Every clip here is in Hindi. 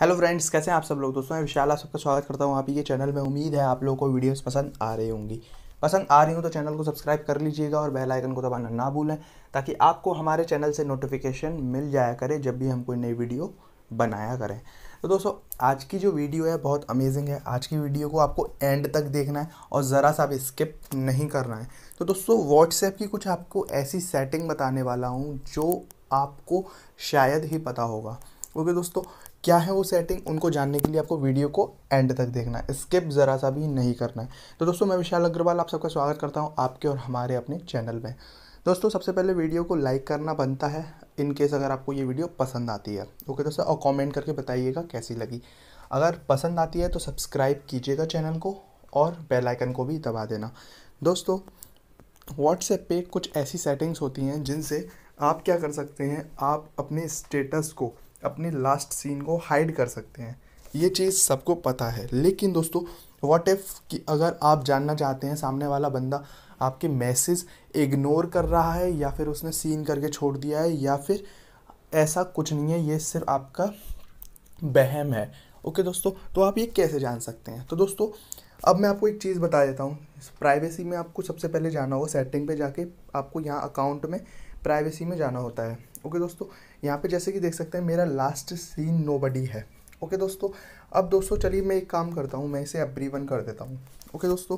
हेलो फ्रेंड्स कैसे हैं आप सब लोग दोस्तों मैं विशाल आप सबका स्वागत करता हूँ आप ही के चैनल में उम्मीद है आप लोगों को वीडियोस पसंद आ रही होंगी पसंद आ रही हो तो चैनल को सब्सक्राइब कर लीजिएगा और बेल आइकन को दबाना ना भूलें ताकि आपको हमारे चैनल से नोटिफिकेशन मिल जाया करे जब भी हम कोई नई वीडियो बनाया करें तो दोस्तों आज की जो वीडियो है बहुत अमेजिंग है आज की वीडियो को आपको एंड तक देखना है और ज़रा सा भी स्किप नहीं करना है तो दोस्तों व्हाट्सएप की कुछ आपको ऐसी सेटिंग बताने वाला हूँ जो आपको शायद ही पता होगा ओके दोस्तों क्या है वो सेटिंग उनको जानने के लिए आपको वीडियो को एंड तक देखना है स्किप ज़रा सा भी नहीं करना है तो दोस्तों मैं विशाल अग्रवाल आप सबका स्वागत करता हूँ आपके और हमारे अपने चैनल में दोस्तों सबसे पहले वीडियो को लाइक करना बनता है इन केस अगर आपको ये वीडियो पसंद आती है ओके दोस्तों और कमेंट करके बताइएगा कैसी लगी अगर पसंद आती है तो सब्सक्राइब कीजिएगा चैनल को और बेल आइकन को भी दबा देना दोस्तों व्हाट्सएप पे कुछ ऐसी सेटिंग्स होती हैं जिनसे आप क्या कर सकते हैं आप अपने स्टेटस को अपने लास्ट सीन को हाइड कर सकते हैं ये चीज़ सबको पता है लेकिन दोस्तों व्हाट इफ़ कि अगर आप जानना चाहते हैं सामने वाला बंदा आपके मैसेज इग्नोर कर रहा है या फिर उसने सीन करके छोड़ दिया है या फिर ऐसा कुछ नहीं है ये सिर्फ आपका बहम है ओके दोस्तों तो आप ये कैसे जान सकते हैं तो दोस्तों अब मैं आपको एक चीज़ बता देता हूँ प्राइवेसी में आपको सबसे पहले जाना होगा सेटिंग पे जाके आपको यहाँ अकाउंट में प्राइवेसी में जाना होता है ओके दोस्तों यहाँ पे जैसे कि देख सकते हैं मेरा लास्ट सीन बडी है ओके दोस्तों अब दोस्तों चलिए मैं एक काम करता हूँ मैं इसे अप्रीवन कर देता हूँ ओके दोस्तों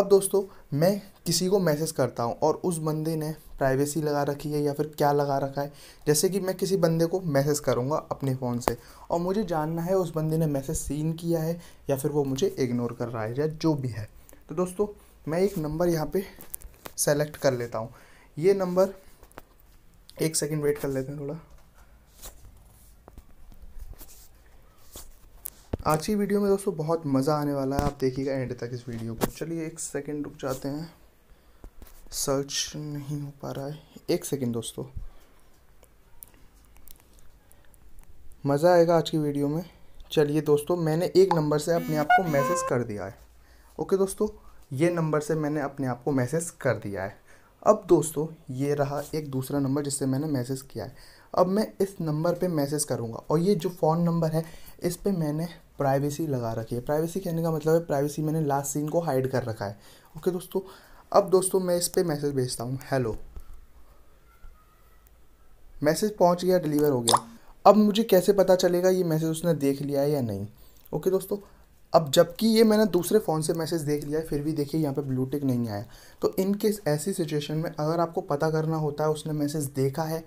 अब दोस्तों मैं किसी को मैसेज करता हूँ और उस बंदे ने प्राइवेसी लगा रखी है या फिर क्या लगा रखा है जैसे कि मैं किसी बंदे को मैसेज करूँगा अपने फ़ोन से और मुझे जानना है उस बंदे ने मैसेज सीन किया है या फिर वो मुझे इग्नोर कर रहा है या जो भी है तो दोस्तों मैं एक नंबर यहाँ पर सेलेक्ट कर लेता हूँ ये नंबर एक सेकंड वेट कर लेते हैं थोड़ा आज की वीडियो में दोस्तों बहुत मज़ा आने वाला है आप देखिएगा एंड तक इस वीडियो को चलिए एक सेकंड रुक जाते हैं सर्च नहीं हो पा रहा है एक सेकंड दोस्तों मज़ा आएगा आज की वीडियो में चलिए दोस्तों मैंने एक नंबर से अपने आप को मैसेज कर दिया है ओके दोस्तों ये नंबर से मैंने अपने आप को मैसेज कर दिया है अब दोस्तों ये रहा एक दूसरा नंबर जिससे मैंने मैसेज किया है अब मैं इस नंबर पे मैसेज करूँगा और ये जो फ़ोन नंबर है इस पर मैंने प्राइवेसी लगा रखी है प्राइवेसी कहने का मतलब है प्राइवेसी मैंने लास्ट सीन को हाइड कर रखा है ओके दोस्तों अब दोस्तों मैं इस पर मैसेज भेजता हूँ हेलो मैसेज पहुँच गया डिलीवर हो गया अब मुझे कैसे पता चलेगा ये मैसेज उसने देख लिया है या नहीं ओके दोस्तों अब जबकि ये मैंने दूसरे फ़ोन से मैसेज देख लिया है फिर भी देखिए यहाँ पे ब्लूटिक नहीं आया तो इन केस ऐसी सिचुएशन में अगर आपको पता करना होता है उसने मैसेज देखा है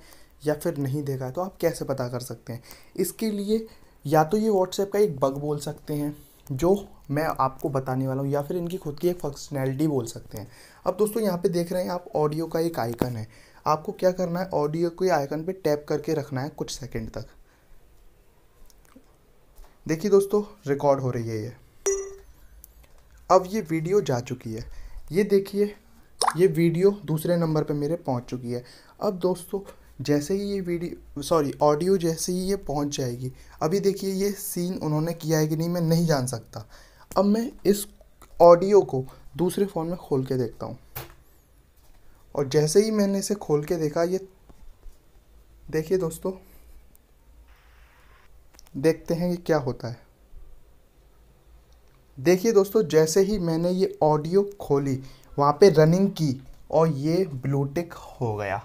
या फिर नहीं देखा है तो आप कैसे पता कर सकते हैं इसके लिए या तो ये व्हाट्सएप का एक बग बोल सकते हैं जो मैं आपको बताने वाला हूँ या फिर इनकी खुद की एक फंक्शनैलिटी बोल सकते हैं अब दोस्तों यहाँ पे देख रहे हैं आप ऑडियो का एक आइकन है आपको क्या करना है ऑडियो के आइकन पे टैप करके रखना है कुछ सेकंड तक देखिए दोस्तों रिकॉर्ड हो रही है ये अब ये वीडियो जा चुकी है ये देखिए ये वीडियो दूसरे नंबर पे मेरे पहुंच चुकी है अब दोस्तों जैसे ही ये वीडियो सॉरी ऑडियो जैसे ही ये पहुंच जाएगी अभी देखिए ये सीन उन्होंने किया है कि नहीं मैं नहीं जान सकता अब मैं इस ऑडियो को दूसरे फ़ोन में खोल के देखता हूँ और जैसे ही मैंने इसे खोल के देखा ये देखिए दोस्तों देखते हैं कि क्या होता है देखिए दोस्तों जैसे ही मैंने ये ऑडियो खोली वहाँ पे रनिंग की और ये ब्लूटिक हो गया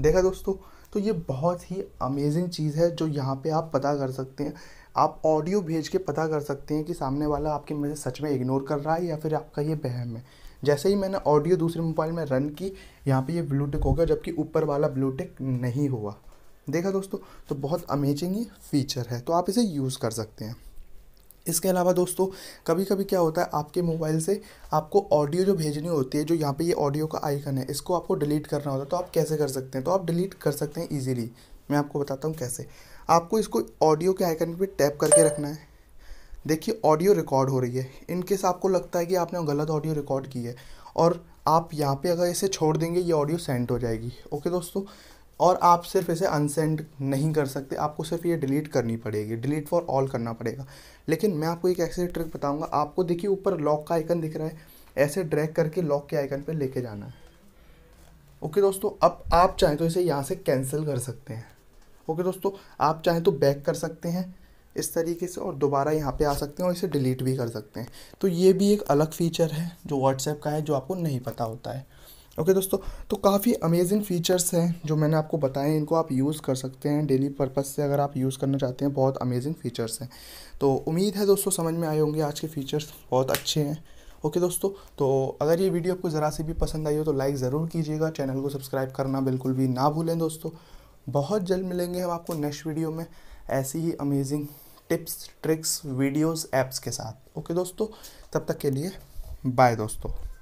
देखा दोस्तों तो ये बहुत ही अमेजिंग चीज़ है जो यहाँ पे आप पता कर सकते हैं आप ऑडियो भेज के पता कर सकते हैं कि सामने वाला आपके मैसेज सच में इग्नोर कर रहा है या फिर आपका ये बहम है जैसे ही मैंने ऑडियो दूसरे मोबाइल में रन की यहाँ पे ये ब्लूटिक हो गया जबकि ऊपर वाला ब्लूटिक नहीं हुआ देखा दोस्तों तो बहुत अमेजिंग ही फीचर है तो आप इसे यूज़ कर सकते हैं इसके अलावा दोस्तों कभी कभी क्या होता है आपके मोबाइल से आपको ऑडियो जो भेजनी होती है जो यहाँ पे ये ऑडियो का आइकन है इसको आपको डिलीट करना होता है तो आप कैसे कर सकते हैं तो आप डिलीट कर सकते हैं इजीली मैं आपको बताता हूँ कैसे आपको इसको ऑडियो के आइकन पे टैप करके रखना है देखिए ऑडियो रिकॉर्ड हो रही है इनकेस आपको लगता है कि आपने गलत ऑडियो रिकॉर्ड की है और आप यहाँ पे अगर इसे छोड़ देंगे ये ऑडियो सेंड हो जाएगी ओके दोस्तों और आप सिर्फ इसे अनसेंड नहीं कर सकते आपको सिर्फ ये डिलीट करनी पड़ेगी डिलीट फॉर ऑल करना पड़ेगा लेकिन मैं आपको एक ऐसे ट्रिक बताऊंगा आपको देखिए ऊपर लॉक का आइकन दिख रहा है ऐसे ड्रैग करके लॉक के आइकन पर लेके जाना है ओके दोस्तों अब आप चाहें तो इसे यहाँ से कैंसिल कर सकते हैं ओके दोस्तों आप चाहें तो बैक कर सकते हैं इस तरीके से और दोबारा यहाँ पे आ सकते हैं और इसे डिलीट भी कर सकते हैं तो ये भी एक अलग फ़ीचर है जो व्हाट्सएप का है जो आपको नहीं पता होता है ओके okay, दोस्तों तो काफ़ी अमेजिंग फीचर्स हैं जो मैंने आपको बताए इनको आप यूज़ कर सकते हैं डेली पर्पज़ से अगर आप यूज़ करना चाहते हैं बहुत अमेजिंग फ़ीचर्स हैं तो उम्मीद है दोस्तों समझ में आए होंगे आज के फ़ीचर्स बहुत अच्छे हैं ओके okay, दोस्तों तो अगर ये वीडियो आपको ज़रा सी भी पसंद आई हो तो लाइक ज़रूर कीजिएगा चैनल को सब्सक्राइब करना बिल्कुल भी ना भूलें दोस्तों बहुत जल्द मिलेंगे हम आपको नेक्स्ट वीडियो में ऐसी ही amazing tips tricks videos apps के साथ ओके दोस्तों तब तक के लिए बाय दोस्तों